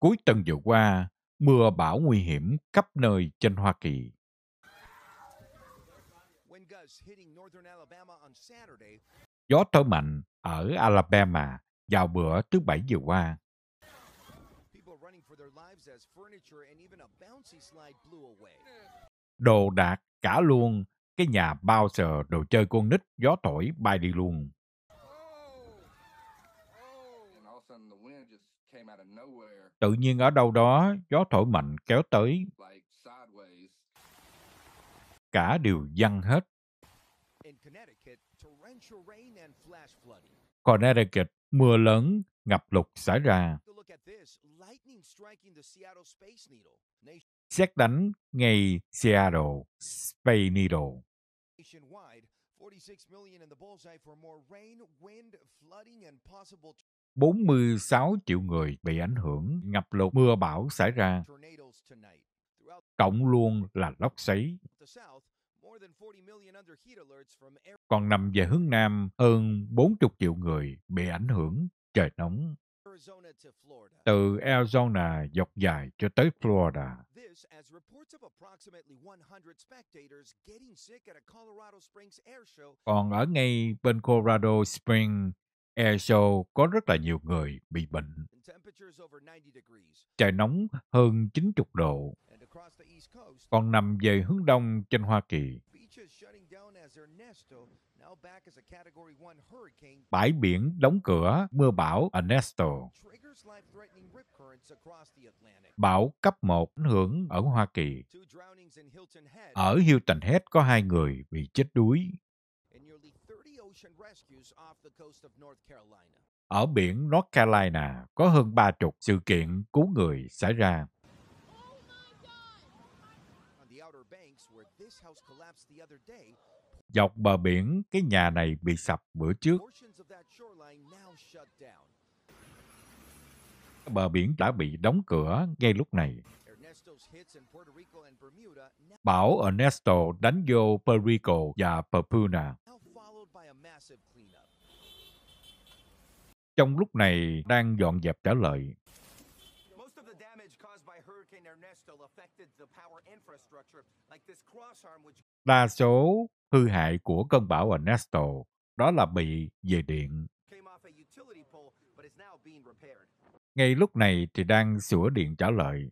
Cuối tuần vừa qua, mưa bão nguy hiểm khắp nơi trên Hoa Kỳ. Gió thổi mạnh ở Alabama vào bữa thứ Bảy vừa qua. Đồ đạc cả luôn, cái nhà bao giờ đồ chơi con nít gió thổi bay đi luôn. Tự nhiên ở đâu đó, gió thổi mạnh kéo tới. Cả đều văng hết. Connecticut, mưa lớn, ngập lụt xảy ra. Xét đánh ngay Seattle, Space Needle. million in the bullseye for more rain, wind, flooding, and possible 46 triệu người bị ảnh hưởng ngập lụt mưa bão xảy ra, cộng luôn là lốc xoáy. Còn nằm về hướng Nam, hơn 40 triệu người bị ảnh hưởng trời nóng. Từ Arizona dọc dài cho tới Florida. Còn ở ngay bên Colorado Springs, Airshow có rất là nhiều người bị bệnh. Trời nóng hơn 90 độ. Còn nằm về hướng đông trên Hoa Kỳ. Bãi biển đóng cửa, mưa bão Ernesto. Bão cấp 1 ảnh hưởng ở Hoa Kỳ. Ở Hilton Head có hai người bị chết đuối ở biển North Carolina có hơn ba chục sự kiện cứu người xảy ra. Dọc bờ biển, cái nhà này bị sập bữa trước. Bờ biển đã bị đóng cửa ngay lúc này. Bão Ernesto đánh vô Perico và Perpuna. Trong lúc này đang dọn dẹp trả lời. Đa số hư hại của cơn bão Ernesto đó là bị về điện. Ngay lúc này thì đang sửa điện trả lời.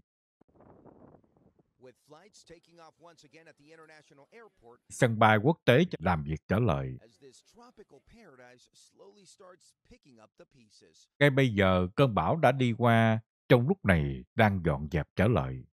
Sân bay quốc tế làm việc trở lại. Ngay bây giờ, cơn bão đã đi qua, trong lúc này đang dọn dẹp trở lại.